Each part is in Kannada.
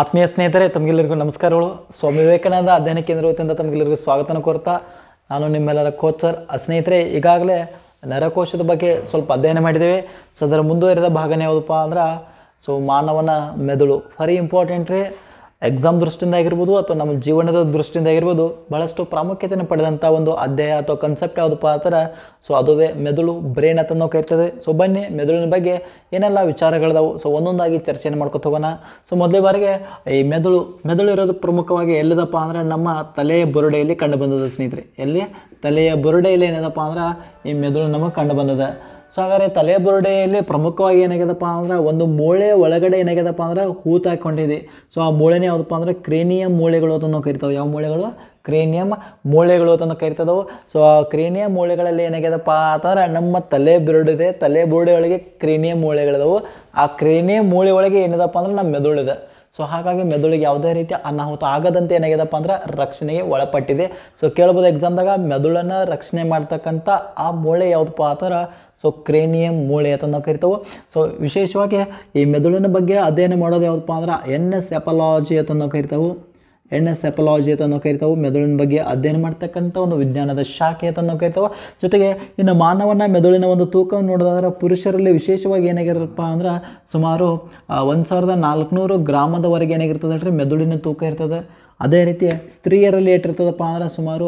ಆತ್ಮೀಯ ಸ್ನೇಹಿತರೆ ತಮಗೆಲ್ಲರಿಗೂ ನಮಸ್ಕಾರಗಳು ಸ್ವಾಮಿ ವಿವೇಕಾನಂದ ಅಧ್ಯಯನ ಕೇಂದ್ರ ವತಿಯಿಂದ ತಮಗೆಲ್ಲರಿಗೂ ಸ್ವಾಗತನ ಕೋರ್ತಾ ನಾನು ನಿಮ್ಮೆಲ್ಲರ ಕೋಚರ್ ಸ್ನೇಹಿತರೆ ಈಗಾಗಲೇ ನರಕೋಶದ ಬಗ್ಗೆ ಸ್ವಲ್ಪ ಅಧ್ಯಯನ ಮಾಡಿದ್ದೇವೆ ಸೊ ಅದರ ಮುಂದುವರಿದ ಭಾಗನೇ ಯಾವುದಪ್ಪ ಅಂದ್ರೆ ಸೊ ಮಾನವನ ಮೆದುಳು ವೆರಿ ಇಂಪಾರ್ಟೆಂಟ್ ರೀ ಎಕ್ಸಾಮ್ ದೃಷ್ಟಿಯಿಂದ ಆಗಿರ್ಬೋದು ಅಥವಾ ನಮ್ಮ ಜೀವನದ ದೃಷ್ಟಿಯಿಂದ ಆಗಿರ್ಬೋದು ಬಹಳಷ್ಟು ಪ್ರಾಮುಖ್ಯತೆಯನ್ನು ಪಡೆದಂಥ ಒಂದು ಅಧ್ಯಾಯ ಅಥವಾ ಕನ್ಸೆಪ್ಟ್ ಯಾವುದಪ್ಪ ಆತರ ಸೊ ಅದುವೇ ಮೆದುಳು ಬ್ರೈನ್ ಅಂತ ನಾವು ಕರಿತದೆ ಸೊ ಬನ್ನಿ ಮೆದುಳಿನ ಬಗ್ಗೆ ಏನೆಲ್ಲ ವಿಚಾರಗಳಿದಾವೆ ಸೊ ಒಂದೊಂದಾಗಿ ಚರ್ಚೆಯನ್ನು ಮಾಡ್ಕೊತ ಹೋಗೋಣ ಸೊ ಮೊದಲೇ ಬಾರಿಗೆ ಈ ಮೆದುಳು ಮೆದುಳು ಇರೋದು ಪ್ರಮುಖವಾಗಿ ಎಲ್ಲಿದಪ್ಪ ಅಂದರೆ ನಮ್ಮ ತಲೆಯ ಬುರುಡೆಯಲ್ಲಿ ಕಂಡು ಬಂದದ ಸ್ನೇಹಿತರೆ ಎಲ್ಲಿ ತಲೆಯ ಬುರುಡೆಯಲ್ಲಿ ಏನಿದಪ್ಪ ಅಂದ್ರೆ ಈ ಮೆದುಳು ನಮಗೆ ಕಂಡು ಬಂದದ ಸೊ ಹಾಗಾದರೆ ತಲೆಬುರುಡೆಯಲ್ಲಿ ಪ್ರಮುಖವಾಗಿ ಏನಾಗ್ಯದಪ್ಪ ಅಂದ್ರೆ ಒಂದು ಮೂಳೆ ಒಳಗಡೆ ಏನಾಗ್ಯದಪ್ಪ ಅಂದ್ರೆ ಹೂತಾಕೊಂಡಿದೆ ಸೊ ಆ ಮೂಳೆನ ಯಾವುದಪ್ಪ ಅಂದ್ರೆ ಕ್ರೇನಿಯಂ ಮೂಳೆಗಳು ಅಂತ ನಾವು ಕರಿತಾವೆ ಯಾವ ಮೂಳೆಗಳು ಕ್ರೇನಿಯಂ ಮೂಳೆಗಳು ಅಂತ ಕರಿತದವು ಸೊ ಆ ಕ್ರೇನಿಯಂ ಮೂಳೆಗಳಲ್ಲಿ ಏನಾಗ್ಯದಪ್ಪ ಅಂತಂದ್ರೆ ನಮ್ಮ ತಲೆ ಬಿರುಡಿದೆ ತಲೆ ಬುರುಡೆ ಒಳಗೆ ಕ್ರೇನಿಯಂ ಮೂಳೆಗಳಿದವು ಆ ಕ್ರೇನಿಯಂ ಮೂಳೆ ಒಳಗೆ ಏನಿದಪ್ಪ ಅಂದ್ರೆ ನಮ್ಮ ಮೆದುಳಿದೆ ಸೊ ಹಾಗಾಗಿ ಮೆದುಳಿಗೆ ಯಾವುದೇ ರೀತಿ ಅನಾಹುತ ಆಗದಂತೆ ಏನಾಗಿದೆಪ್ಪ ಅಂದ್ರೆ ರಕ್ಷಣೆಗೆ ಒಳಪಟ್ಟಿದೆ ಸೊ ಕೇಳ್ಬೋದು ಎಕ್ಸಾಮ್ದಾಗ ಮೆದುಳನ್ನು ರಕ್ಷಣೆ ಮಾಡ್ತಕ್ಕಂಥ ಆ ಮೂಳೆ ಯಾವುದಪ್ಪ ಆ ಥರ ಸೊ ಕ್ರೇನಿಯಂ ಮೂಳೆ ಅಂತ ನಾವು ಕರಿತವು ಸೊ ವಿಶೇಷವಾಗಿ ಈ ಮೆದುಳಿನ ಬಗ್ಗೆ ಅಧ್ಯಯನ ಮಾಡೋದು ಯಾವುದಪ್ಪ ಅಂದ್ರೆ ಎನ್ ಎಸ್ ಎಪಲಾಜಿ ಅಂತ ನಾವು ಕರಿತವು ಎಣ್ಣೆ ಸೆಪಲಾಜಿ ಅಂತ ಕರಿತಾವೆ ಮೆದುಳಿನ ಬಗ್ಗೆ ಅಧ್ಯಯನ ಮಾಡ್ತಕ್ಕಂಥ ಒಂದು ವಿಜ್ಞಾನದ ಶಾಖೆ ಅಂತ ಕರಿತಾವೆ ಜೊತೆಗೆ ಇನ್ನು ಮಾನವನ ಮೆದುಳಿನ ಒಂದು ತೂಕವನ್ನು ನೋಡೋದಾದ್ರೆ ಪುರುಷರಲ್ಲಿ ವಿಶೇಷವಾಗಿ ಏನಾಗಿರಪ್ಪ ಅಂದ್ರೆ ಸುಮಾರು ಒಂದು ಸಾವಿರದ ನಾಲ್ಕುನೂರು ಗ್ರಾಮದವರೆಗೆ ಏನಾಗಿರ್ತದೆ ಮೆದುಳಿನ ತೂಕ ಇರ್ತದೆ ಅದೇ ರೀತಿ ಸ್ತ್ರೀಯರಲ್ಲಿ ಏಟಿರ್ತದಪ್ಪ ಅಂದ್ರೆ ಸುಮಾರು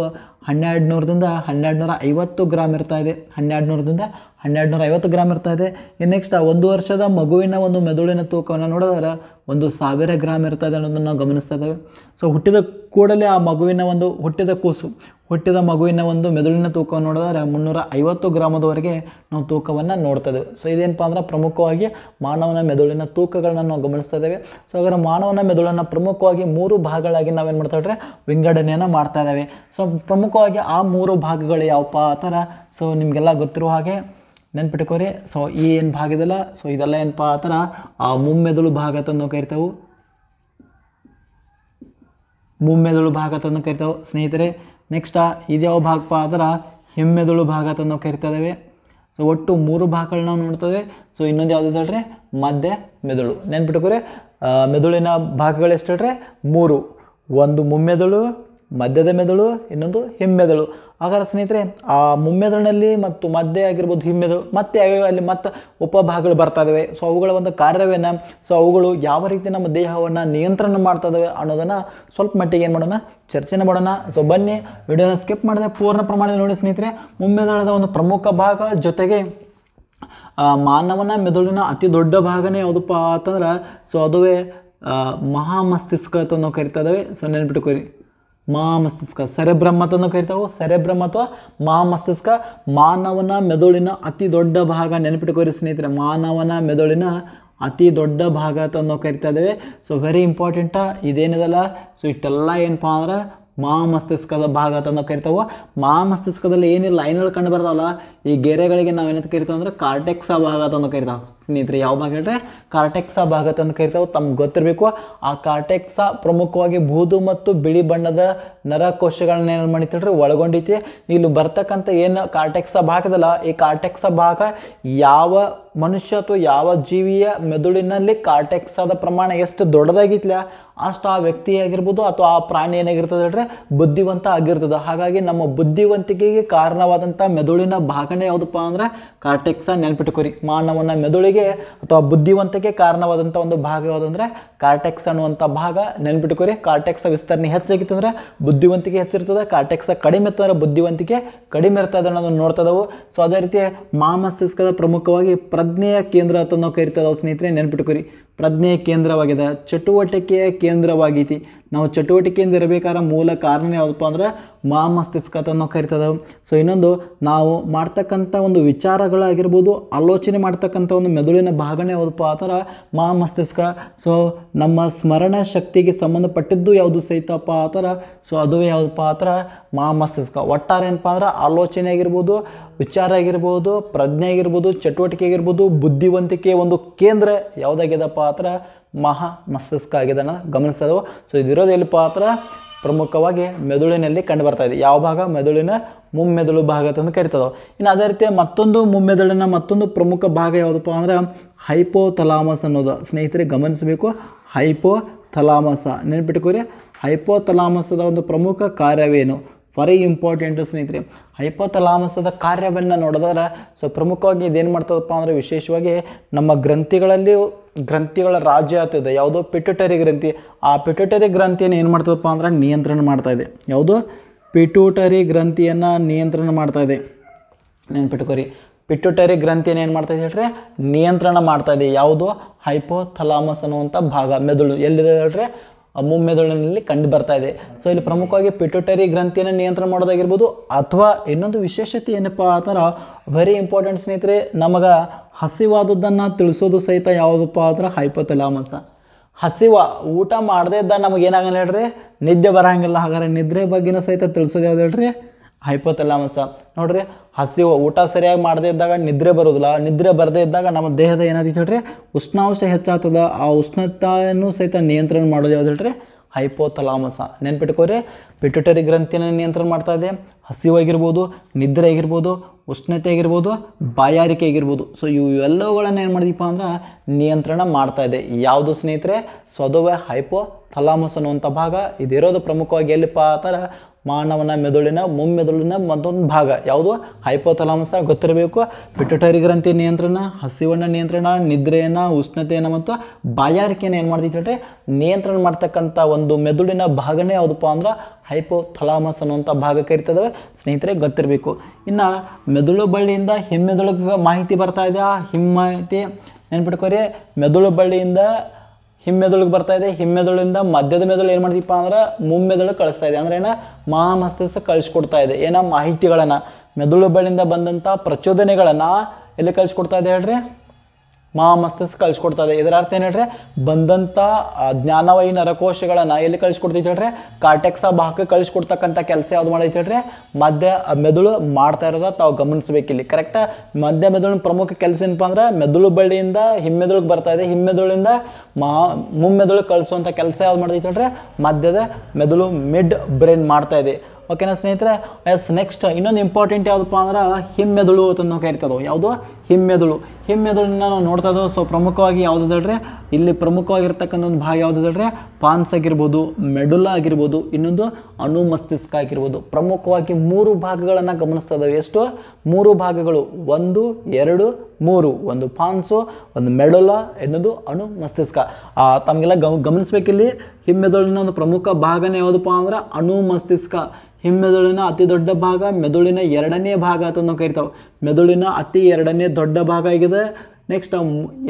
ಹನ್ನೆರಡು ನೂರದಿಂದ ಹನ್ನೆರಡು ನೂರ ಐವತ್ತು ಗ್ರಾಮ್ ಇರ್ತಾ ಇದೆ ಹನ್ನೆರಡು ನೂರದಿಂದ ಹನ್ನೆರಡು ನೂರ ಐವತ್ತು ಗ್ರಾಮ್ ಇರ್ತಾ ಇದೆ ಇನ್ನು ನೆಕ್ಸ್ಟ್ ಒಂದು ವರ್ಷದ ಮಗುವಿನ ಒಂದು ಮೆದುಳಿನ ತೂಕವನ್ನು ನೋಡಿದ್ರೆ ಒಂದು ಸಾವಿರ ಗ್ರಾಮ್ ಇರ್ತಾ ಇದೆ ಅನ್ನೋದನ್ನು ನಾವು ಗಮನಿಸ್ತಾ ಇದ್ದೇವೆ ಸೊ ಹುಟ್ಟಿದ ಕೂಡಲೇ ಆ ಮಗುವಿನ ಒಂದು ಹುಟ್ಟಿದ ಕೂಸು ಹುಟ್ಟಿದ ಮಗುವಿನ ಒಂದು ಮೆದುಳಿನ ತೂಕವನ್ನು ನೋಡಿದರೆ ಮುನ್ನೂರ ಐವತ್ತು ಗ್ರಾಮದವರೆಗೆ ನಾವು ತೂಕವನ್ನು ನೋಡ್ತದೆ ಸೊ ಇದೇನಪ್ಪ ಅಂದ್ರೆ ಪ್ರಮುಖವಾಗಿ ಮಾನವನ ಮೆದುಳಿನ ತೂಕಗಳನ್ನ ನಾವು ಗಮನಿಸ್ತಾ ಇದ್ದೇವೆ ಸೊ ಹಾಗಾದ್ರೆ ಮಾನವನ ಮೆದುಳನ್ನು ಪ್ರಮುಖವಾಗಿ ಮೂರು ಭಾಗಗಳಾಗಿ ನಾವೇನು ಮಾಡ್ತಾ ಇದ್ರೆ ವಿಂಗಡಣೆಯನ್ನು ಮಾಡ್ತಾ ಇದ್ದೇವೆ ಸೊ ಪ್ರಮುಖವಾಗಿ ಆ ಮೂರು ಭಾಗಗಳು ಯಾವಪ್ಪ ಆ ಥರ ಸೊ ನಿಮಗೆಲ್ಲ ಗೊತ್ತಿರುವ ಹಾಗೆ ನೆನ್ಪಿಟ್ಕೋರಿ ಸೊ ಈ ಏನು ಭಾಗ ಇದೆಲ್ಲ ಸೊ ಇದೆಲ್ಲ ಏನಪ್ಪ ಆ ಥರ ಆ ಮುಮ್ಮೆದುಳು ಭಾಗ ತಂದು ಮುಮ್ಮೆದುಳು ಭಾಗ ತಂದು ಸ್ನೇಹಿತರೆ ನೆಕ್ಸ್ಟ್ ಯಾವ ಭಾಗಪ್ಪ ಅದರ ಹೆಮ್ಮೆದುಳು ಭಾಗ ಅಂತ ನಾವು ಕರಿತೇವೆ ಸೊ ಒಟ್ಟು ಮೂರು ಭಾಗಗಳನ್ನ ನಾವು ನೋಡ್ತೇವೆ ಸೊ ಇನ್ನೊಂದು ಯಾವುದು ಹೇಳ್ರಿ ಮಧ್ಯ ಮೆದುಳು ನೆನ್ಪಿಟ್ಕೋರಿ ಮೆದುಳಿನ ಭಾಗಗಳು ಎಷ್ಟು ಹೇಳ್ರಿ ಮೂರು ಒಂದು ಮುಮ್ಮೆದುಳು ಮಧ್ಯದ ಮೆದುಳು ಇನ್ನೊಂದು ಹಿಮ್ಮೆದುಳು ಹಾಗಾದ್ರೆ ಸ್ನೇಹಿತರೆ ಆ ಮುಮ್ಮೆದುಳಿನಲ್ಲಿ ಮತ್ತು ಮದ್ಯ ಆಗಿರ್ಬೋದು ಹಿಮ್ಮೆದುಳು ಮತ್ತೆ ಅಲ್ಲಿ ಮತ್ತೆ ಉಪಭಾಗಗಳು ಬರ್ತಾ ಇದಾವೆ ಸೊ ಅವುಗಳ ಒಂದು ಕಾರ್ಯವೇನ ಸೊ ಅವುಗಳು ಯಾವ ರೀತಿ ನಮ್ಮ ದೇಹವನ್ನು ನಿಯಂತ್ರಣ ಮಾಡ್ತಾ ಇದಾವೆ ಅನ್ನೋದನ್ನು ಸ್ವಲ್ಪ ಮಟ್ಟಿಗೆ ಏನು ಮಾಡೋಣ ಚರ್ಚೆನ ಮಾಡೋಣ ಸೊ ಬನ್ನಿ ವಿಡಿಯೋನ ಸ್ಕಿಪ್ ಮಾಡಿದೆ ಪೂರ್ಣ ಪ್ರಮಾಣದಲ್ಲಿ ನೋಡಿ ಸ್ನೇಹಿತರೆ ಮುಮ್ಮೆದಳದ ಒಂದು ಪ್ರಮುಖ ಭಾಗ ಜೊತೆಗೆ ಮಾನವನ ಮೆದುಳಿನ ಅತಿ ದೊಡ್ಡ ಭಾಗನೇ ಯಾವುದಪ್ಪ ಅಂತಂದ್ರೆ ಸೊ ಅದುವೇ ಮಹಾಮಸ್ತಿಸ್ಕ ಅಂತ ನಾವು ಕರಿತಾ ಇದ್ದಾವೆ ಸೊ ಮಾ ಮಸ್ತಿಷ್ಕ ಸೆರೆಬ್ರಮ್ ಕರಿತಾವೆ ಸೆರೆಬ್ರಮ್ ಅಥವಾ ಮಾ ಮಸ್ತಿಷ್ಕ ಮಾನವನ ಮೆದುಳಿನ ಅತಿ ದೊಡ್ಡ ಭಾಗ ನೆನಪಿಟ್ಕೋರಿ ಸ್ನೇಹಿತರೆ ಮಾನವನ ಮೆದುಳಿನ ಅತಿ ದೊಡ್ಡ ಭಾಗ ಅಂತ ಕರಿತಾ ಇದ್ದೇವೆ ಸೊ ವೆರಿ ಇಂಪಾರ್ಟೆಂಟ ಇದೇನಿದಲ್ಲ ಸೊ ಇಷ್ಟೆಲ್ಲ ಏನಪ್ಪ ಅಂದ್ರೆ ಮಹಾಮಸ್ತಿಷ್ಕದ ಭಾಗ ಅಂತ ಮಾ ಮಸ್ತಿಷ್ಕದಲ್ಲಿ ಏನಿಲ್ಲ ಲೈನ್ಗಳು ಕಂಡು ಬರ್ತಾವಲ್ಲ ಈ ಗೆರೆಗಳಿಗೆ ನಾವು ಏನಂತ ಕರಿತಾವ ಅಂದ್ರೆ ಕಾರ್ಟೆಕ್ಸ ಭಾಗ ಅಂತ ಕರಿತಾವೆ ಸ್ನೇಹಿತರೆ ಯಾವ ಭಾಗ ಹೇಳ್ರೆ ಕಾರ್ಟೆಕ್ಸ ಭಾಗ ಅಂತ ಕರಿತಾವೆ ತಮ್ಗೆ ಗೊತ್ತಿರಬೇಕು ಆ ಕಾರ್ಟೆಕ್ಸ ಪ್ರಮುಖವಾಗಿ ಬೂದು ಮತ್ತು ಬಿಳಿ ಬಣ್ಣದ ನರಕೋಶಗಳನ್ನ ಏನು ಮಾಡಿತಿಳ್ರಿ ಒಳಗೊಂಡೈತಿ ಇಲ್ಲಿ ಬರ್ತಕ್ಕಂಥ ಏನು ಕಾರ್ಟೆಕ್ಸ ಭಾಗದಲ್ಲ ಈ ಕಾರ್ಟೆಕ್ಸ ಭಾಗ ಯಾವ ಮನುಷ್ಯ ಅಥವಾ ಯಾವ ಜೀವಿಯ ಮೆದುಳಿನಲ್ಲಿ ಕಾರ್ಟೆಕ್ಸ್ ಆದ ಪ್ರಮಾಣ ಎಷ್ಟು ದೊಡ್ಡದಾಗಿತ್ಲ ಅಷ್ಟು ಆ ವ್ಯಕ್ತಿ ಆಗಿರ್ಬೋದು ಅಥವಾ ಆ ಪ್ರಾಣಿ ಏನಾಗಿರ್ತದೆ ಹೇಳ್ರೆ ಬುದ್ಧಿವಂತ ಆಗಿರ್ತದೆ ಹಾಗಾಗಿ ನಮ್ಮ ಬುದ್ಧಿವಂತಿಕೆಗೆ ಕಾರಣವಾದಂಥ ಮೆದುಳಿನ ಭಾಗನೇ ಯಾವುದಪ್ಪ ಅಂದರೆ ಕಾರ್ಟೆಕ್ಸ ನೆನ್ಪಿಟ್ಟುಕೊರಿ ಮಾನವನ ಮೆದುಳಿಗೆ ಅಥವಾ ಬುದ್ಧಿವಂತಿಕೆ ಕಾರಣವಾದಂಥ ಒಂದು ಭಾಗ ಯಾವುದಂದ್ರೆ ಕಾರ್ಟೆಕ್ಸ್ ಅನ್ನುವಂಥ ಭಾಗ ನೆನ್ಪಿಟ್ಟುಕೊರಿ ಕಾರ್ಟೆಕ್ಸ ವಿಸ್ತರಣೆ ಹೆಚ್ಚಾಗಿತ್ತು ಅಂದ್ರೆ ಬುದ್ಧಿವಂತಿಕೆ ಹೆಚ್ಚಿರ್ತದೆ ಕಾರ್ಟೆಕ್ಸ ಕಡಿಮೆ ಇರ್ತದೆ ಬುದ್ಧಿವಂತಿಕೆ ಕಡಿಮೆ ಇರ್ತದೆ ಅನ್ನೋದನ್ನು ನೋಡ್ತದವು ಸೊ ಅದೇ ರೀತಿ ಮಾಮಸ್ತಿಷ್ಕದ ಪ್ರಮುಖವಾಗಿ ಪ್ರ ಪ್ರಜ್ಞೆಯ ಕೇಂದ್ರ ಅಂತ ನಾವು ಕರಿತಾ ಇದ್ದಾವೆ ಸ್ನೇಹಿತರೆ ನೆನ್ಪಿಟ್ಕೊರಿ ಪ್ರಜ್ಞೆ ಕೇಂದ್ರವಾಗಿದೆ ಚಟುವಟಿಕೆಯ ಕೇಂದ್ರವಾಗೈತಿ ನಾವು ಚಟುವಟಿಕೆಯಿಂದ ಇರಬೇಕಾದ್ರೆ ಮೂಲ ಕಾರಣ ಯಾವುದಪ್ಪ ಅಂದ್ರೆ ಮಾ ಮಸ್ತಿಷ್ಕ ಅಂತ ಸೊ ಇನ್ನೊಂದು ನಾವು ಮಾಡ್ತಕ್ಕಂಥ ಒಂದು ವಿಚಾರಗಳಾಗಿರ್ಬೋದು ಆಲೋಚನೆ ಮಾಡ್ತಕ್ಕಂಥ ಒಂದು ಮೆದುಳಿನ ಭಾಗನೇ ಯಾವುದಪ್ಪ ಆ ಥರ ಮಾ ಮಸ್ತಿಷ್ಕ ಸೊ ನಮ್ಮ ಸ್ಮರಣ ಶಕ್ತಿಗೆ ಸಂಬಂಧಪಟ್ಟಿದ್ದು ಯಾವುದು ಸಹಿತಪ್ಪ ಆ ಥರ ಸೊ ಅದುವೇ ಯಾವುದಪ್ಪ ಆ ಥರ ಮಾ ಮಸ್ತಿಷ್ಕ ಒಟ್ಟಾರೆ ಏನಪ್ಪ ಅಂದ್ರೆ ಆಲೋಚನೆ ಆಗಿರ್ಬೋದು ವಿಚಾರ ಆಗಿರ್ಬೋದು ಪ್ರಜ್ಞೆ ಆಗಿರ್ಬೋದು ಚಟುವಟಿಕೆ ಆಗಿರ್ಬೋದು ಬುದ್ಧಿವಂತಿಕೆ ಒಂದು ಕೇಂದ್ರ ಯಾವುದಾಗಿದೆಪ್ಪ ಪಾತ್ರ ಮಹಾ ಮಸ್ತಿಷ್ಕ ಆಗಿದೆ ಅನ್ನೋದು ಗಮನಿಸೋದು ಸೊ ಇದಿರೋದು ಎಲ್ಲಿ ಪಾತ್ರ ಪ್ರಮುಖವಾಗಿ ಮೆದುಳಿನಲ್ಲಿ ಕಂಡು ಬರ್ತಾ ಇದೆ ಯಾವ ಭಾಗ ಮೆದುಳಿನ ಮುಮ್ಮೆದುಳು ಭಾಗ ಅಂತ ಕರಿತದ ಇನ್ನು ಅದೇ ರೀತಿ ಮತ್ತೊಂದು ಮುಮ್ಮೆದುಳಿನ ಮತ್ತೊಂದು ಪ್ರಮುಖ ಭಾಗ ಯಾವುದಪ್ಪ ಅಂದ್ರೆ ಹೈಪೋಥಲಾಮಸ್ ಅನ್ನೋದು ಸ್ನೇಹಿತರೆ ಗಮನಿಸಬೇಕು ಹೈಪೋ ಥಲಾಮಸ ನೆನ್ಪಿಟ್ಕೋರಿ ಹೈಪೋಥಲಾಮಸದ ಒಂದು ಪ್ರಮುಖ ಕಾರ್ಯವೇನು ವೆರಿ ಇಂಪಾರ್ಟೆಂಟ್ ಸ್ನೇಹಿತರೆ ಹೈಪೋಥಲಾಮಸದ ಕಾರ್ಯವನ್ನು ನೋಡಿದ್ರೆ ಸೊ ಪ್ರಮುಖವಾಗಿ ಇದೇನು ಮಾಡ್ತದಪ್ಪ ಅಂದರೆ ವಿಶೇಷವಾಗಿ ನಮ್ಮ ಗ್ರಂಥಿಗಳಲ್ಲಿ ಗ್ರಂಥಿಗಳ ರಾಜ್ಯ ಆಗ್ತಿದೆ ಯಾವುದೋ ಪಿಟುಟರಿ ಗ್ರಂಥಿ ಆ ಪಿಟುಟರಿ ಗ್ರಂಥಿಯನ್ನು ಏನು ಮಾಡ್ತದಪ್ಪ ಅಂದ್ರೆ ನಿಯಂತ್ರಣ ಮಾಡ್ತಾ ಇದೆ ಯಾವುದು ಪಿಟುಟರಿ ಗ್ರಂಥಿಯನ್ನು ನಿಯಂತ್ರಣ ಮಾಡ್ತಾ ಇದೆ ನೆನ್ಪಿಟ್ಕೋರಿ ಪಿಟುಟರಿ ಗ್ರಂಥಿಯನ್ನು ಏನು ಮಾಡ್ತಾ ಇದೆ ಹೇಳ್ರೆ ನಿಯಂತ್ರಣ ಮಾಡ್ತಾ ಇದೆ ಯಾವುದು ಹೈಪೋಥಲಾಮಸ್ ಅನ್ನುವಂಥ ಭಾಗ ಮೆದುಳು ಎಲ್ಲಿದೆ ಹೇಳ್ರೆ ಮುಮ್ಮೆದುಳಿನಲ್ಲಿ ಕಂಡು ಬರ್ತಾ ಇದೆ ಸೊ ಇಲ್ಲಿ ಪ್ರಮುಖವಾಗಿ ಪಿಟುಟರಿ ಗ್ರಂಥಿಯನ್ನು ನಿಯಂತ್ರಣ ಮಾಡೋದಾಗಿರ್ಬೋದು ಅಥವಾ ಇನ್ನೊಂದು ವಿಶೇಷತೆ ಏನಪ್ಪಾ ಆತರ ವೆರಿ ಇಂಪಾರ್ಟೆಂಟ್ ಸ್ನೇಹಿತರೆ ನಮಗೆ ಹಸಿವಾದದ್ದನ್ನು ತಿಳಿಸೋದು ಸಹಿತ ಯಾವುದಪ್ಪ ಅಂದ್ರೆ ಹೈಪೋಥಲಾಮಸ ಹಸಿವ ಊಟ ಮಾಡದೇ ಇದ್ದ ಏನಾಗಲ್ಲ ಹೇಳ್ರಿ ನಿದ್ದೆ ಬರಂಗಿಲ್ಲ ಹಾಗಾದ್ರೆ ನಿದ್ರೆ ಬಗ್ಗೆನೂ ಸಹಿತ ತಿಳಿಸೋದು ಯಾವ್ದು ಹೇಳ್ರಿ ಹೈಪೋಥಲಾಮಸ ನೋಡ್ರಿ ಹಸಿವು ಊಟ ಸರಿಯಾಗಿ ಮಾಡದೇ ಇದ್ದಾಗ ನಿದ್ರೆ ಬರೋದಿಲ್ಲ ನಿದ್ರೆ ಬರದೇ ಇದ್ದಾಗ ನಮ್ಮ ದೇಹದ ಏನಾದ್ರು ಹೇಳ್ರಿ ಉಷ್ಣಾಂಶ ಹೆಚ್ಚಾಗ್ತದ ಆ ಉಷ್ಣತೆಯನ್ನು ಸಹಿತ ನಿಯಂತ್ರಣ ಮಾಡೋದು ಯಾವ್ದು ಹೇಳ್ರಿ ಹೈಪೋಥಲಾಮಸ ನೆನ್ಪಿಟ್ಕೋರಿ ಪಿಟ್ಯುಟರಿ ಗ್ರಂಥಿನ ನಿಯಂತ್ರಣ ಮಾಡ್ತಾ ಇದೆ ಹಸಿವಾಗಿರ್ಬೋದು ನಿದ್ರೆ ಆಗಿರ್ಬೋದು ಉಷ್ಣತೆ ಆಗಿರ್ಬೋದು ಬಾಯಾರಿಕೆ ಆಗಿರ್ಬೋದು ಸೊ ಇವೆಲ್ಲವುಗಳನ್ನು ಏನು ಮಾಡಿದೀಪ ಅಂದ್ರೆ ನಿಯಂತ್ರಣ ಮಾಡ್ತಾ ಇದೆ ಯಾವುದು ಸ್ನೇಹಿತರೆ ಸ್ವದವೇ ಹೈಪೋ ಥಲಾಮಸ್ ಅನ್ನುವಂಥ ಭಾಗ ಇದಿರೋದು ಪ್ರಮುಖವಾಗಿ ಎಲ್ಲಿಪ್ಪ ಥರ ಮಾನವನ ಮೆದುಳಿನ ಮುಮ್ಮೆದುಳಿನ ಮತ್ತೊಂದು ಭಾಗ ಯಾವುದು ಹೈಪೋಥಲಾಮಸ ಗೊತ್ತಿರಬೇಕು ಪಿಟುಟರಿ ಗ್ರಂಥಿ ನಿಯಂತ್ರಣ ಹಸಿವನ್ನ ನಿಯಂತ್ರಣ ನಿದ್ರೆಯನ್ನು ಉಷ್ಣತೆಯನ್ನು ಮತ್ತು ಬಾಯಾರಿಕೆಯನ್ನು ಏನು ಮಾಡ್ತೈತಿ ನಿಯಂತ್ರಣ ಮಾಡ್ತಕ್ಕಂಥ ಒಂದು ಮೆದುಳಿನ ಭಾಗನೇ ಯಾವುದಪ್ಪ ಅಂದ್ರೆ ಹೈಪೋಥಲಾಮಸ್ ಅನ್ನುವಂಥ ಭಾಗ ಕರಿತದವೆ ಸ್ನೇಹಿತರೆ ಗೊತ್ತಿರಬೇಕು ಇನ್ನು ಮೆದುಳು ಬಳ್ಳಿಯಿಂದ ಹಿಮ್ಮೆದುಳಿಗೆ ಮಾಹಿತಿ ಬರ್ತಾ ಇದೆ ಆ ಹಿಮ್ಮಾಹಿತಿ ನೆನ್ಪಿಟ್ಕೋರಿ ಮೆದುಳು ಬಳ್ಳಿಯಿಂದ ಹಿಮ್ಮೆದುಳಿಗೆ ಬರ್ತಾ ಇದೆ ಹಿಮ್ಮೆದುಳಿಂದ ಮಧ್ಯದ ಮೆದುಳು ಏನು ಮಾಡ್ತೀಪ್ಪ ಅಂದ್ರೆ ಮುಮ್ಮೆದುಳು ಕಳಿಸ್ತಾ ಇದೆ ಅಂದ್ರೆ ಏನ ಮಹಾಮಸ್ತಿಷ್ಕ ಕಳಿಸ್ಕೊಡ್ತಾ ಇದೆ ಏನ ಮಾಹಿತಿಗಳನ್ನು ಮೆದುಳು ಬಳಿಂದ ಬಂದಂಥ ಪ್ರಚೋದನೆಗಳನ್ನು ಎಲ್ಲಿ ಕಳಿಸ್ಕೊಡ್ತಾ ಇದೆ ಹೇಳ್ರಿ ಮಾ ಮಸ್ತಿಷ್ಕ ಕಳಿಸ್ಕೊಡ್ತದೆ ಇದರ ಅರ್ಥ ಏನು ಹೇಳ್ರೆ ಬಂದಂಥ ಜ್ಞಾನವಾಯಿ ನರಕೋಶಗಳನ್ನು ಎಲ್ಲಿ ಕಳಿಸ್ಕೊಡ್ತೈತೆ ಹೇಳ್ರೆ ಕಾರ್ಟೆಕ್ಸ ಭಾಗಕ್ಕೆ ಕಳಿಸ್ಕೊಡ್ತಕ್ಕಂಥ ಕೆಲಸ ಯಾವ್ದು ಮಾಡೈತೆ ಹೇಳ್ರೆ ಮಧ್ಯ ಮೆದುಳು ಮಾಡ್ತಾ ಇರೋದ ತಾವು ಇಲ್ಲಿ ಕರೆಕ್ಟ್ ಮಧ್ಯ ಮೆದುಳಿನ ಪ್ರಮುಖ ಕೆಲಸ ಏನಪ್ಪ ಅಂದ್ರೆ ಮೆದುಳು ಬಳ್ಳಿಯಿಂದ ಹಿಮ್ಮೆದುಳಿಗೆ ಬರ್ತಾ ಇದೆ ಹಿಮ್ಮೆದುಳಿಂದ ಮಾ ಮುಮ್ಮೆದುಳು ಕಳಿಸುವಂತ ಕೆಲಸ ಯಾವ್ದು ಮಾಡ್ತೈತೆ ಹೇಳ್ರೆ ಮಧ್ಯದ ಮೆದುಳು ಮಿಡ್ ಬ್ರೈನ್ ಮಾಡ್ತಾ ಇದೆ ಓಕೆನಾ ಸ್ನೇಹಿತರೆ ಎಸ್ ನೆಕ್ಸ್ಟ್ ಇನ್ನೊಂದು ಇಂಪಾರ್ಟೆಂಟ್ ಯಾವುದಪ್ಪ ಅಂದ್ರೆ ಹಿಮ್ಮೆದುಳು ಅಂತ ನಾವು ಕರಿತದೋ ಯಾವುದು ಹಿಮ್ಮೆದುಳು ಹಿಮ್ಮೆದುಳನ್ನ ನಾವು ನೋಡ್ತಾ ಇದ್ದೋ ಸೊ ಪ್ರಮುಖವಾಗಿ ಯಾವುದು ಹೇಳ್ರಿ ಇಲ್ಲಿ ಪ್ರಮುಖವಾಗಿರ್ತಕ್ಕಂಥ ಒಂದು ಭಾಗ ಯಾವುದು ಹೇಳ್ರಿ ಪಾನ್ಸ್ ಆಗಿರ್ಬೋದು ಮೆಡುಲ ಆಗಿರ್ಬೋದು ಇನ್ನೊಂದು ಅನುಮಸ್ತಿಷ್ಕ ಆಗಿರ್ಬೋದು ಪ್ರಮುಖವಾಗಿ ಮೂರು ಭಾಗಗಳನ್ನು ಗಮನಿಸ್ತಾ ಇದ್ದಾವೆ ಎಷ್ಟು ಮೂರು ಭಾಗಗಳು ಒಂದು ಎರಡು ಮೂರು ಒಂದು ಪಾನ್ಸು ಒಂದು ಮೆಡೊಲಾ ಎನ್ನುವುದು ಅಣು ಮಸ್ತಿಷ್ಕ ತಮಗೆಲ್ಲ ಗಮ ಗಮನಿಸ್ಬೇಕಿಲ್ಲಿ ಹಿಮ್ಮೆದುಳಿನ ಒಂದು ಪ್ರಮುಖ ಭಾಗನೇ ಯಾವುದಪ್ಪ ಅಂದ್ರೆ ಅಣು ಮಸ್ತಿಷ್ಕ ಹಿಮ್ಮೆದುಳಿನ ಅತಿ ದೊಡ್ಡ ಭಾಗ ಮೆದುಳಿನ ಎರಡನೇ ಭಾಗ ಅಂತ ನಾವು ಕರಿತಾವೆ ಮೆದುಳಿನ ಅತಿ ಎರಡನೇ ದೊಡ್ಡ ಭಾಗ ಆಗಿದೆ ನೆಕ್ಸ್ಟ್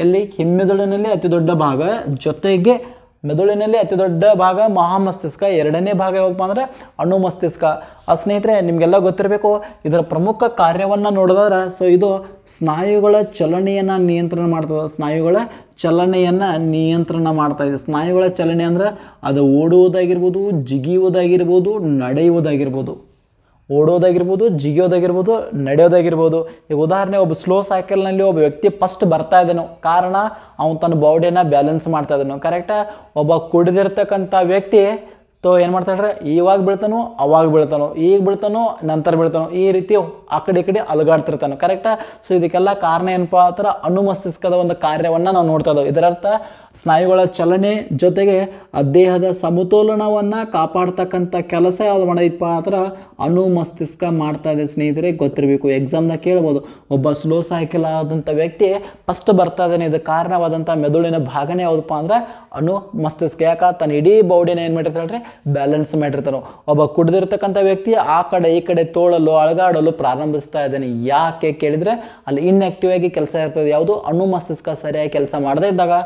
ಎಲ್ಲಿ ಹಿಮ್ಮೆದುಳಿನಲ್ಲಿ ಅತಿ ದೊಡ್ಡ ಭಾಗ ಜೊತೆಗೆ ಮೆದುಳಿನಲ್ಲಿ ಅತಿ ದೊಡ್ಡ ಭಾಗ ಮಹಾಮಸ್ತಿಷ್ಕ ಎರಡನೇ ಭಾಗ ಯಾವ್ದಪ್ಪ ಅಂದ್ರೆ ಅಣು ಮಸ್ತಿಷ್ಕ ಆ ಸ್ನೇಹಿತರೆ ನಿಮಗೆಲ್ಲ ಗೊತ್ತಿರಬೇಕು ಇದರ ಪ್ರಮುಖ ಕಾರ್ಯವನ್ನು ನೋಡಿದ್ರೆ ಸೊ ಇದು ಸ್ನಾಯುಗಳ ಚಲನೆಯನ್ನು ನಿಯಂತ್ರಣ ಮಾಡ್ತದೆ ಸ್ನಾಯುಗಳ ಚಲನೆಯನ್ನು ನಿಯಂತ್ರಣ ಮಾಡ್ತಾ ಇದೆ ಸ್ನಾಯುಗಳ ಚಲನೆ ಅಂದರೆ ಅದು ಓಡುವುದಾಗಿರ್ಬೋದು ಜಿಗಿಯುವುದಾಗಿರ್ಬೋದು ನಡೆಯುವುದಾಗಿರ್ಬೋದು ಓಡೋದಾಗಿರ್ಬೋದು ಜಿಗಿಯೋದಾಗಿರ್ಬೋದು ನಡೆಯೋದಾಗಿರ್ಬೋದು ಈಗ ಉದಾಹರಣೆ ಒಬ್ಬ ಸ್ಲೋ ಸೈಕಲ್ನಲ್ಲಿ ಒಬ್ಬ ವ್ಯಕ್ತಿ ಫಸ್ಟ್ ಬರ್ತಾ ಇದ್ದಾನೋ ಕಾರಣ ಅವನು ತನ್ನ ಬಾಡಿನ ಬ್ಯಾಲೆನ್ಸ್ ಮಾಡ್ತಾ ಇದ್ದಾನೆ ಕರೆಕ್ಟಾಗಿ ಒಬ್ಬ ಕುಡಿದಿರ್ತಕ್ಕಂಥ ವ್ಯಕ್ತಿ ಸೊ ಏನು ಮಾಡ್ತಾಳ್ರೆ ಇವಾಗ ಬೀಳ್ತಾನೋ ಅವಾಗ ಬೀಳ್ತಾನೋ ಈಗ ಬೀಳ್ತಾನೋ ನಂತರ ಬೀಳ್ತಾನೋ ಈ ರೀತಿ ಆ ಕಡೆ ಈ ಕಡೆ ಅಲಗಾಡ್ತಿರ್ತಾನೆ ಕರೆಕ್ಟಾ ಸೊ ಇದಕ್ಕೆಲ್ಲ ಕಾರಣ ಏನಪ್ಪ ಅಂದ್ರೆ ಅನುಮಸ್ತಿಷ್ಕದ ಒಂದು ಕಾರ್ಯವನ್ನು ನಾವು ನೋಡ್ತಾ ಇದ್ದೇವೆ ಇದರರ್ಥ ಸ್ನಾಯುಗಳ ಚಲನೆ ಜೊತೆಗೆ ದೇಹದ ಸಮತೋಲನವನ್ನು ಕಾಪಾಡ್ತಕ್ಕಂಥ ಕೆಲಸ ಯಾವ್ದು ಮಾಡೈತಪ್ಪ ಅಂದ್ರೆ ಅನುಮಸ್ತಿಷ್ಕ ಮಾಡ್ತಾ ಇದೆ ಸ್ನೇಹಿತರೆ ಗೊತ್ತಿರಬೇಕು ಎಕ್ಸಾಮ್ದಾಗ ಕೇಳ್ಬೋದು ಒಬ್ಬ ಸ್ಲೋ ಸೈಕಲ್ ಆದಂಥ ವ್ಯಕ್ತಿ ಫಸ್ಟ್ ಬರ್ತಾ ಇದ್ದಾನೆ ಇದು ಕಾರಣವಾದಂಥ ಮೆದುಳಿನ ಭಾಗನೇ ಯಾವುದಪ್ಪ ಅಂದ್ರೆ ಅನುಮಸ್ತಿಷ್ಕ ಯಾಕ ತನ್ನ ಇಡೀ ಬೌಡಿನ ಏನು ಮಾಡಿರ್ತಾಳ್ರಿ ಬ್ಯಾಲೆನ್ಸ್ ಮಾಡಿರ್ತಾನೋ ಒಬ್ಬ ಕುಡಿದಿರ್ತಕ್ಕಂಥ ವ್ಯಕ್ತಿ ಆ ಕಡೆ ಈ ಕಡೆ ತೋಳಲು ಅಳಗಾಡಲು ಪ್ರಾರಂಭಿಸ್ತಾ ಇದ್ದಾನೆ ಯಾಕೆ ಕೇಳಿದರೆ ಅಲ್ಲಿ ಇನ್ಆಕ್ಟಿವ್ ಆಗಿ ಕೆಲಸ ಇರ್ತದೆ ಯಾವುದು ಅಣು ಮಸ್ತಿಷ್ಕ ಸರಿಯಾಗಿ ಕೆಲಸ ಮಾಡದೇ ಇದ್ದಾಗ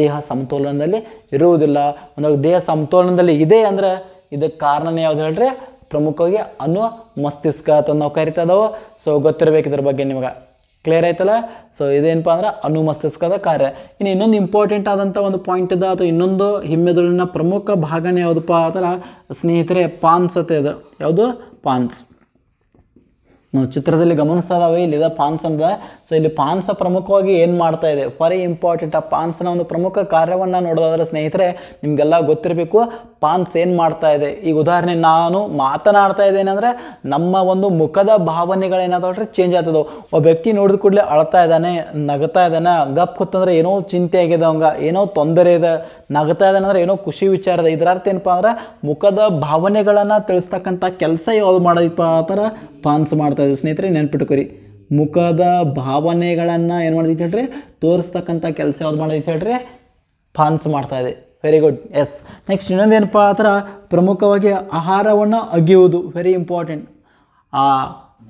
ದೇಹ ಸಮತೋಲನದಲ್ಲಿ ಇರುವುದಿಲ್ಲ ಒಂದು ದೇಹ ಸಮತೋಲನದಲ್ಲಿ ಇದೆ ಅಂದ್ರೆ ಇದಕ್ಕೆ ಕಾರಣನೇ ಯಾವುದು ಹೇಳ್ರೆ ಪ್ರಮುಖವಾಗಿ ಅನು ಮಸ್ತಿಷ್ಕ ಅಂತ ನಾವು ಕರಿತಾ ಇದಾವೆ ಸೊ ಗೊತ್ತಿರಬೇಕು ಇದ್ರ ಬಗ್ಗೆ ನಿಮಗೆ ಕ್ಲಿಯರ್ ಆಯ್ತಲ್ಲ ಸೊ ಇದೇನಪ್ಪ ಅಂದ್ರೆ ಅನುಮಸ್ತಿಷ್ಕದ ಕಾರ್ಯ ಇನ್ನು ಇನ್ನೊಂದು ಇಂಪಾರ್ಟೆಂಟ್ ಆದಂಥ ಒಂದು ಪಾಯಿಂಟ್ ಇದೆ ಅಥವಾ ಇನ್ನೊಂದು ಹಿಮ್ಮೆದುಳಿನ ಪ್ರಮುಖ ಭಾಗನೇ ಯಾವುದಪ್ಪ ಅಂದ್ರೆ ಸ್ನೇಹಿತರೆ ಪಾನ್ಸ್ ಇದು ಯಾವುದು ಪಾನ್ಸ್ ನಾವು ಚಿತ್ರದಲ್ಲಿ ಗಮನಿಸ್ತಾವೆ ಇಲ್ಲಿ ಪಾನ್ಸ್ ಅಂದ್ರೆ ಸೊ ಇಲ್ಲಿ ಪಾನ್ಸ ಪ್ರಮುಖವಾಗಿ ಏನು ಮಾಡ್ತಾ ಇದೆ ವೆರಿ ಇಂಪಾರ್ಟೆಂಟ್ ಆ ಪಾನ್ಸ್ನ ಒಂದು ಪ್ರಮುಖ ಕಾರ್ಯವನ್ನು ನೋಡೋದಾದ್ರೆ ಸ್ನೇಹಿತರೆ ನಿಮಗೆಲ್ಲ ಗೊತ್ತಿರಬೇಕು ಪಾನ್ಸ್ ಏನು ಮಾಡ್ತಾ ಇದೆ ಈಗ ಉದಾಹರಣೆ ನಾನು ಮಾತನಾಡ್ತಾ ಇದ್ದೇನೆ ಅಂದರೆ ನಮ್ಮ ಒಂದು ಮುಖದ ಭಾವನೆಗಳೇನಾದ್ರೆ ಚೇಂಜ್ ಆಗ್ತದೆ ಒಬ್ಬ ವ್ಯಕ್ತಿ ನೋಡಿದ ಕೂಡಲೇ ಅಳ್ತಾ ಇದ್ದಾನೆ ನಗತಾ ಇದ್ದಾನೆ ಗಪ್ ಕೂತಂದ್ರೆ ಏನೋ ಚಿಂತೆ ಆಗಿದೆ ಅವಂಗ ಏನೋ ತೊಂದರೆ ಇದೆ ನಗತಾ ಇದ್ದಾನೆ ಅಂದ್ರೆ ಏನೋ ಖುಷಿ ವಿಚಾರ ಇದೆ ಇದರ ಅರ್ಥ ಏನಪ್ಪಾ ಅಂದ್ರೆ ಮುಖದ ಭಾವನೆಗಳನ್ನ ತಿಳಿಸ್ತಕ್ಕಂಥ ಕೆಲಸ ಯಾವ್ದು ಮಾಡೋದಿಪ್ಪ ಆ ಪಾನ್ಸ್ ಮಾಡ್ತಾ ಸ್ನೇಹಿತರೆ ನೆನ್ಪಿಟ್ಕೊರಿ ಮುಖದ ಭಾವನೆಗಳನ್ನು ಏನು ಮಾಡ್ತೈತೆ ಹೇಳ್ರಿ ತೋರಿಸ್ತಕ್ಕಂಥ ಕೆಲಸ ಯಾವ್ದು ಮಾಡೈತೆ ಹೇಳ್ರಿ ಫಾನ್ಸ್ ಮಾಡ್ತಾ ಇದೆ ವೆರಿ ಗುಡ್ ಎಸ್ ನೆಕ್ಸ್ಟ್ ಇನ್ನೊಂದೇನಪ್ಪ ಆ ಥರ ಪ್ರಮುಖವಾಗಿ ಆಹಾರವನ್ನು ಅಗೆಯುವುದು ವೆರಿ ಇಂಪಾರ್ಟೆಂಟ್ ಆ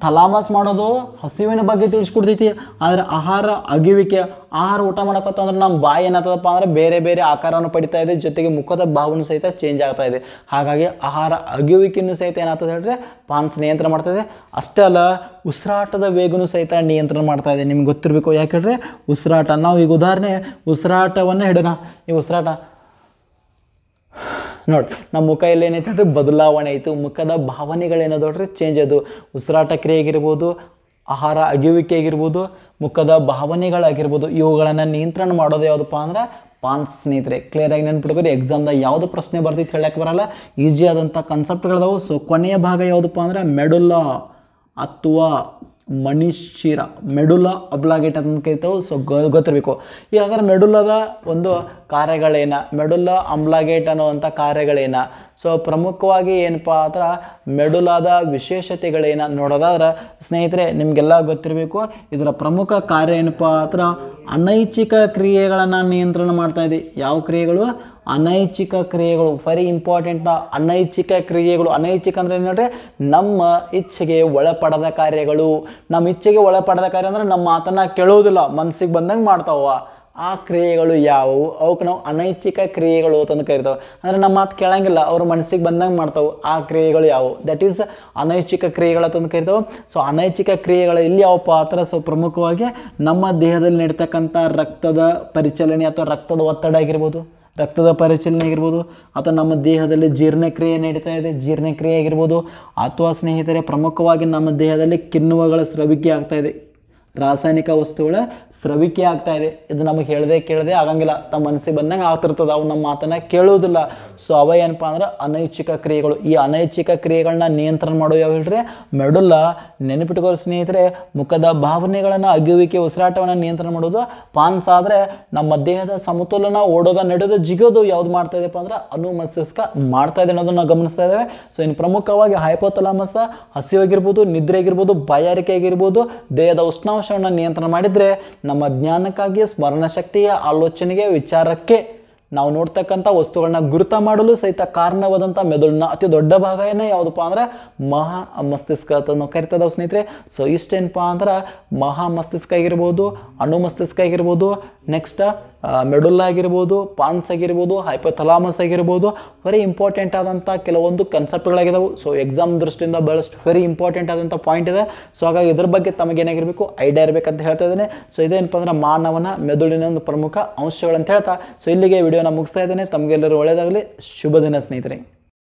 ಥಲಾಮಸ್ ಮಾಡೋದು ಹಸಿವಿನ ಬಗ್ಗೆ ತಿಳಿಸ್ಕೊಡ್ತೈತಿ ಆದರೆ ಆಹಾರ ಅಗಿವಿಕೆ ಆಹಾರ ಊಟ ಮಾಡಕತ್ತ ನಮ್ಮ ಬಾಯಿ ಏನಾಗ್ತದಪ್ಪ ಅಂದರೆ ಬೇರೆ ಬೇರೆ ಆಕಾರವನ್ನು ಪಡಿತಾ ಇದೆ ಜೊತೆಗೆ ಮುಖದ ಭಾವನೂ ಸಹಿತ ಚೇಂಜ್ ಆಗ್ತಾ ಇದೆ ಹಾಗಾಗಿ ಆಹಾರ ಅಗಿವಿಕೆಯನ್ನು ಸಹಿತ ಏನಾಗ್ತದೆ ಹೇಳಿದ್ರೆ ಪಾನ್ಸ್ ನಿಯಂತ್ರಣ ಇದೆ ಅಷ್ಟೇ ಅಲ್ಲ ಉಸಿರಾಟದ ವೇಗನೂ ಸಹಿತ ನಿಯಂತ್ರಣ ಮಾಡ್ತಾ ಇದೆ ನಿಮ್ಗೆ ಗೊತ್ತಿರಬೇಕು ಯಾಕೆ ಹೇಳಿದ್ರೆ ಉಸಿರಾಟ ನಾವು ಈಗ ಉದಾಹರಣೆ ಉಸಿರಾಟವನ್ನು ಹಿಡೋಣ ಈ ಉಸಿರಾಟ ನೋಡಿ ನಮ್ಮ ಮುಖ ಎಲ್ಲ ಏನೈತೆ ಅಂದರೆ ಬದಲಾವಣೆ ಆಯಿತು ಮುಖದ ಭಾವನೆಗಳೇನದು ನೋಡ್ರಿ ಚೇಂಜ್ ಅದು ಉಸಿರಾಟ ಕ್ರಿಯೆ ಆಗಿರ್ಬೋದು ಆಹಾರ ಅಗಿಯುವಿಕೆ ಆಗಿರ್ಬೋದು ಮುಖದ ಭಾವನೆಗಳಾಗಿರ್ಬೋದು ಇವುಗಳನ್ನು ನಿಯಂತ್ರಣ ಮಾಡೋದು ಯಾವುದಪ್ಪ ಅಂದ್ರೆ ಪಾನ್ ಸ್ನೇಹಿತರೆ ಕ್ಲಿಯರಾಗಿ ನೆನ್ಪಿಟ್ಕೋರಿ ಎಕ್ಸಾಮ್ದಾಗ ಯಾವುದು ಪ್ರಶ್ನೆ ಬರ್ತೈತೆ ಹೇಳಕ್ಕೆ ಬರಲ್ಲ ಈಸಿಯಾದಂಥ ಆದಂಥ ಕನ್ಸೆಪ್ಟ್ಗಳಿದಾವೆ ಸೊ ಕೊನೆಯ ಭಾಗ ಯಾವುದಪ್ಪ ಅಂದ್ರೆ ಮೆಡುಲ್ಲ ಅಥವಾ ಮಣಿಶಿರ ಮೆಡುಲ ಅಬ್ಲಾಗೇಟ್ ಅಂತ ಕರಿತಾವೆ ಸೊ ಗೊತ್ತಿರಬೇಕು ಈಗ ಹಾಗಾದ್ರೆ ಮೆಡುಲದ ಒಂದು ಕಾರ್ಯಗಳೇನ ಮೆಡುಲ ಅಂಬ್ಲಾಗೇಟ್ ಅನ್ನುವಂಥ ಕಾರ್ಯಗಳೇನ ಸೊ ಪ್ರಮುಖವಾಗಿ ಏನಪ್ಪ ಅಂದ್ರೆ ಮೆಡುಲಾದ ವಿಶೇಷತೆಗಳೇನ ನೋಡೋದಾದ್ರೆ ಸ್ನೇಹಿತರೆ ನಿಮಗೆಲ್ಲ ಗೊತ್ತಿರಬೇಕು ಇದರ ಪ್ರಮುಖ ಕಾರ್ಯ ಏನಪ್ಪ ಅಂದ್ರೆ ಅನೈಚ್ಛಿಕ ಕ್ರಿಯೆಗಳನ್ನು ನಿಯಂತ್ರಣ ಮಾಡ್ತಾ ಇದೆ ಯಾವ ಕ್ರಿಯೆಗಳು ಅನೈಚ್ಛಿಕ ಕ್ರಿಯೆಗಳು ವೆರಿ ಇಂಪಾರ್ಟೆಂಟ್ ಅನೈಚ್ಛಿಕ ಕ್ರಿಯೆಗಳು ಅನೈಚ್ಛಿಕ ಅಂದರೆ ಏನಂದರೆ ನಮ್ಮ ಇಚ್ಛೆಗೆ ಒಳಪಡದ ಕಾರ್ಯಗಳು ನಮ್ಮ ಇಚ್ಛೆಗೆ ಒಳಪಡದ ಕಾರ್ಯ ಅಂದರೆ ನಮ್ಮ ಮಾತನ್ನು ಕೇಳೋದಿಲ್ಲ ಮನಸ್ಸಿಗೆ ಬಂದಂಗೆ ಮಾಡ್ತಾವ ಆ ಕ್ರಿಯೆಗಳು ಯಾವುವು ಅವಕ್ಕೆ ನಾವು ಅನೈಚ್ಛಿಕ ಕ್ರಿಯೆಗಳು ಅಂತಂದು ಕರಿತಾವೆ ಅಂದರೆ ನಮ್ಮ ಮಾತು ಕೇಳಂಗಿಲ್ಲ ಅವ್ರ ಮನಸ್ಸಿಗೆ ಬಂದಂಗೆ ಮಾಡ್ತಾವೆ ಆ ಕ್ರಿಯೆಗಳು ಯಾವುವು ದಟ್ ಈಸ್ ಅನೈಚ್ಛಿಕ ಕ್ರಿಯೆಗಳು ಅಂತಂದು ಕರಿತಾವೆ ಸೊ ಅನೈಚ್ಛಿಕ ಕ್ರಿಯೆಗಳು ಇಲ್ಲಿ ಯಾವ ಪಾತ್ರ ಸೊ ಪ್ರಮುಖವಾಗಿ ನಮ್ಮ ದೇಹದಲ್ಲಿ ನಡೀತಕ್ಕಂಥ ರಕ್ತದ ಪರಿಚಲನೆ ಅಥವಾ ರಕ್ತದ ಒತ್ತಡ ಆಗಿರ್ಬೋದು ರಕ್ತದ ಪರಿಚಲನೆ ಆಗಿರ್ಬೋದು ಅಥವಾ ನಮ್ಮ ದೇಹದಲ್ಲಿ ಜೀರ್ಣಕ್ರಿಯೆ ನಡೀತಾ ಇದೆ ಜೀರ್ಣಕ್ರಿಯೆ ಆಗಿರ್ಬೋದು ಅಥವಾ ಸ್ನೇಹಿತರೆ ಪ್ರಮುಖವಾಗಿ ನಮ್ಮ ದೇಹದಲ್ಲಿ ಕಿಣ್ವಗಳ ಸ್ರವಿಕೆ ಆಗ್ತಾ ಇದೆ ರಾಸಾಯನಿಕ ವಸ್ತುಗಳ ಸ್ರವಿಕೆ ಆಗ್ತಾ ಇದೆ ಇದು ನಮಗೆ ಹೇಳದೆ ಕೇಳದೆ ಆಗಂಗಿಲ್ಲ ತಮ್ಮ ಮನಸ್ಸಿಗೆ ಬಂದಂಗೆ ಆಗ್ತಿರ್ತದೆ ಅವು ನಮ್ಮ ಮಾತನ್ನ ಕೇಳೋದಿಲ್ಲ ಸೊ ಅವ ಏನಪ್ಪ ಅಂದ್ರೆ ಅನೈಚ್ಛಿಕ ಕ್ರಿಯೆಗಳು ಈ ಅನೈಚ್ಛಿಕ ಕ್ರಿಯೆಗಳನ್ನ ನಿಯಂತ್ರಣ ಮಾಡೋ ಯಾವ ಹೇಳ್ರೆ ಮೆಡುಲ್ಲ ನೆನಪಿಟ್ಕೋ ಸ್ನೇಹಿತರೆ ಮುಖದ ಭಾವನೆಗಳನ್ನ ಅಗಿಯುವಿಕೆ ಉಸಿರಾಟವನ್ನು ನಿಯಂತ್ರಣ ಮಾಡೋದು ಪಾನ್ಸ್ ಆದರೆ ನಮ್ಮ ದೇಹದ ಸಮತೋಲನ ಓಡೋದ ನಡೆಯೋದು ಜಿಗೋದು ಯಾವ್ದು ಮಾಡ್ತಾ ಇದೆಯಪ್ಪ ಅಂದ್ರೆ ಅನು ಮಾಡ್ತಾ ಇದೆ ಅನ್ನೋದನ್ನ ನಾವು ಗಮನಿಸ್ತಾ ಇದ್ದೇವೆ ಸೊ ಇನ್ನು ಪ್ರಮುಖವಾಗಿ ಹೈಪೋತಲಾಮಸ ಹಸಿವಾಗಿರ್ಬೋದು ಆಗಿರ್ಬೋದು ಬಾಯಾರಿಕೆ ಆಗಿರ್ಬೋದು ದೇಹದ ಉಷ್ಣಾಂಶ ಅಂಶವನ್ನು ನಿಯಂತ್ರಣ ಮಾಡಿದರೆ ನಮ್ಮ ಜ್ಞಾನಕ್ಕಾಗಿ ಸ್ಮರಣ ಶಕ್ತಿಯ ಆಲೋಚನೆಗೆ ವಿಚಾರಕ್ಕೆ ನಾವು ನೋಡ್ತಕ್ಕಂಥ ವಸ್ತುಗಳನ್ನ ಗುರುತ ಮಾಡಲು ಸಹಿತ ಕಾರಣವಾದಂಥ ಮೆದುಳಿನ ಅತಿ ದೊಡ್ಡ ಭಾಗ ಏನೇ ಯಾವುದಪ್ಪ ಅಂದ್ರೆ ಮಹಾ ಮಸ್ತಿಷ್ಕ ಅಂತ ಕರಿತದ ಸ್ನೇಹಿತರೆ ಸೊ ಇಷ್ಟೇನಪ್ಪ ಅಂದ್ರೆ ಮಹಾ ಮಸ್ತಿಷ್ಕ ಆಗಿರ್ಬೋದು ಅಣು ಮಸ್ತಿಷ್ಕ ಆಗಿರ್ಬೋದು ನೆಕ್ಸ್ಟ್ ಮೆಡುಲ್ ಆಗಿರ್ಬೋದು ಪಾನ್ಸ್ ಆಗಿರ್ಬೋದು ಹೈಪೋಥಲಾಮಸ್ ಆಗಿರ್ಬೋದು ವೆರಿ ಇಂಪಾರ್ಟೆಂಟ್ ಆದಂಥ ಕೆಲವೊಂದು ಕನ್ಸೆಪ್ಟ್ಗಳಾಗಿದ್ದಾವೆ ಸೊ ಎಕ್ಸಾಮ್ ದೃಷ್ಟಿಯಿಂದ ಬಹಳಷ್ಟು ವೆರಿ ಇಂಪಾರ್ಟೆಂಟ್ ಆದಂಥ ಪಾಯಿಂಟ್ ಇದೆ ಸೊ ಹಾಗಾಗಿ ಇದ್ರ ಬಗ್ಗೆ ತಮಗೇನಾಗಿರಬೇಕು ಐಡಿಯಾ ಇರಬೇಕಂತ ಹೇಳ್ತಾ ಇದ್ದೇನೆ ಸೊ ಇದೇನಪ್ಪ ಅಂದ್ರೆ ಮಾನವನ ಮೆದುಳಿನ ಒಂದು ಪ್ರಮುಖ ಅಂಶಗಳಂತ ಹೇಳ್ತಾ ಸೊ ಇಲ್ಲಿಗೆ ವಿಡಿಯೋನ ಮುಗಿಸ್ತಾ ಇದ್ದೇನೆ ತಮಗೆಲ್ಲರೂ ಒಳ್ಳೆಯದಾಗಲಿ ಶುಭ ದಿನ ಸ್ನೇಹಿತರೆ